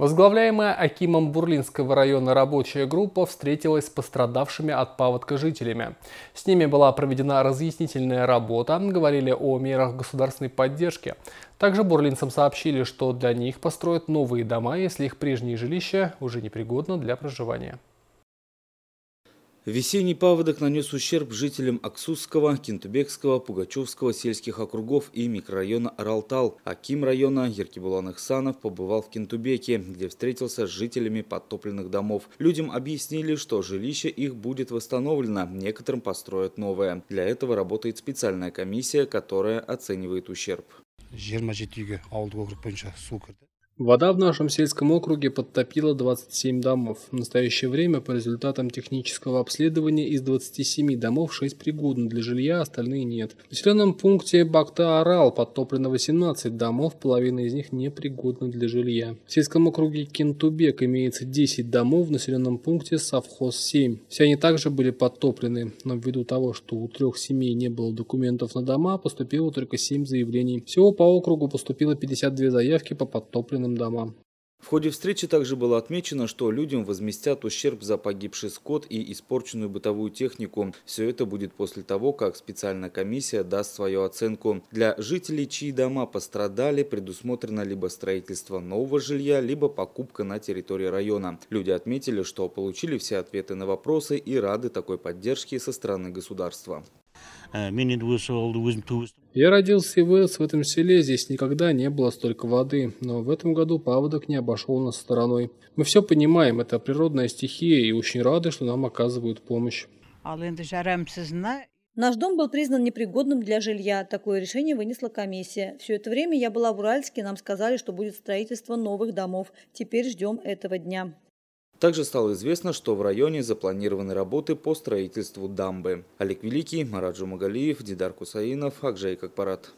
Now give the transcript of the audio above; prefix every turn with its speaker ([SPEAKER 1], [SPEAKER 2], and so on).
[SPEAKER 1] Возглавляемая Акимом Бурлинского района рабочая группа встретилась с пострадавшими от паводка жителями. С ними была проведена разъяснительная работа, говорили о мерах государственной поддержки. Также бурлинцам сообщили, что для них построят новые дома, если их прежние жилища уже непригодны для проживания.
[SPEAKER 2] Весенний паводок нанес ущерб жителям Аксусского, Кентубекского, Пугачевского сельских округов и микрорайона Аралтал. Аким района Еркебулан Ихсанов побывал в Кентубеке, где встретился с жителями подтопленных домов. Людям объяснили, что жилище их будет восстановлено, некоторым построят новое. Для этого работает специальная комиссия, которая оценивает ущерб.
[SPEAKER 1] Вода в нашем сельском округе подтопила 27 домов. В настоящее время по результатам технического обследования из 27 домов 6 пригодны для жилья, остальные нет. В населенном пункте Бакта-Арал подтоплено 18 домов, половина из них непригодна для жилья. В сельском округе Кентубек имеется 10 домов, в населенном пункте совхоз 7. Все они также были подтоплены, но ввиду того, что у трех семей не было документов на дома, поступило только 7 заявлений. Всего по округу поступило 52 заявки по подтопленным жилым домам. В
[SPEAKER 2] ходе встречи также было отмечено, что людям возместят ущерб за погибший скот и испорченную бытовую технику. Все это будет после того, как специальная комиссия даст свою оценку. Для жителей, чьи дома пострадали, предусмотрено либо строительство нового жилья, либо покупка на территории района. Люди отметили, что получили все ответы на вопросы и рады такой поддержке со стороны государства.
[SPEAKER 1] Э, я родился и вырос в этом селе, здесь никогда не было столько воды, но в этом году паводок не обошел нас стороной. Мы все понимаем, это природная стихия, и очень рады, что нам оказывают помощь.
[SPEAKER 3] Наш дом был признан непригодным для жилья. Такое решение вынесла комиссия. Все это время я была в Уральске, нам сказали, что будет строительство новых домов. Теперь ждем этого дня.
[SPEAKER 2] Также стало известно, что в районе запланированы работы по строительству дамбы. Олег Великий, Мараджу Магалиев, Дидар Кусаинов, Акжей Какпарат.